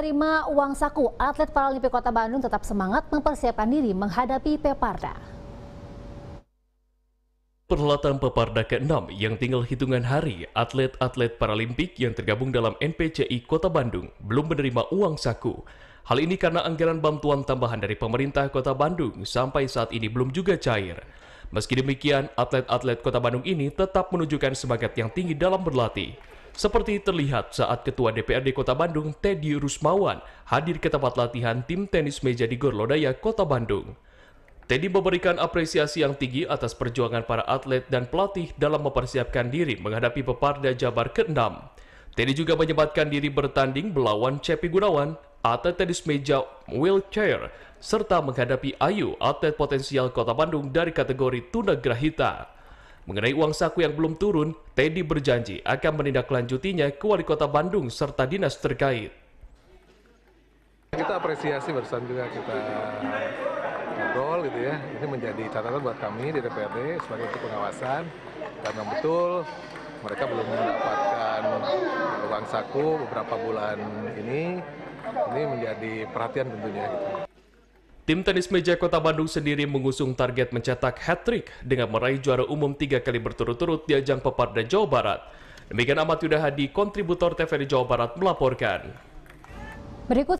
menerima uang saku, atlet Paralimpik Kota Bandung tetap semangat mempersiapkan diri menghadapi Peparda. Perhelatan Peparda ke-6 yang tinggal hitungan hari, atlet-atlet Paralimpik yang tergabung dalam NPCI Kota Bandung belum menerima uang saku. Hal ini karena anggaran bantuan tambahan dari pemerintah Kota Bandung sampai saat ini belum juga cair. Meski demikian, atlet-atlet Kota Bandung ini tetap menunjukkan semangat yang tinggi dalam berlatih. Seperti terlihat saat Ketua DPRD Kota Bandung, Teddy Rusmawan, hadir ke tempat latihan tim tenis meja di Gorlodaya, Kota Bandung. Teddy memberikan apresiasi yang tinggi atas perjuangan para atlet dan pelatih dalam mempersiapkan diri menghadapi peparda Jabar ke-6. Teddy juga menyempatkan diri bertanding melawan Cepi Gunawan, atlet tenis meja wheelchair, serta menghadapi Ayu, atlet potensial Kota Bandung dari kategori tunagrahita. Mengenai uang saku yang belum turun, Teddy berjanji akan menindaklanjutinya ke Wali Kota Bandung serta dinas terkait. Kita apresiasi bersama juga kita ngobrol gitu ya. Ini menjadi catatan buat kami di DPRD sebagai untuk pengawasan karena betul mereka belum mendapatkan uang saku beberapa bulan ini. Ini menjadi perhatian tentunya. Gitu. Tim tenis meja Kota Bandung sendiri mengusung target mencetak hat-trick dengan meraih juara umum tiga kali berturut-turut di ajang Peparda Jawa Barat. Demikian Amat Yudha Hadi, kontributor TVRI Jawa Barat melaporkan. Berikut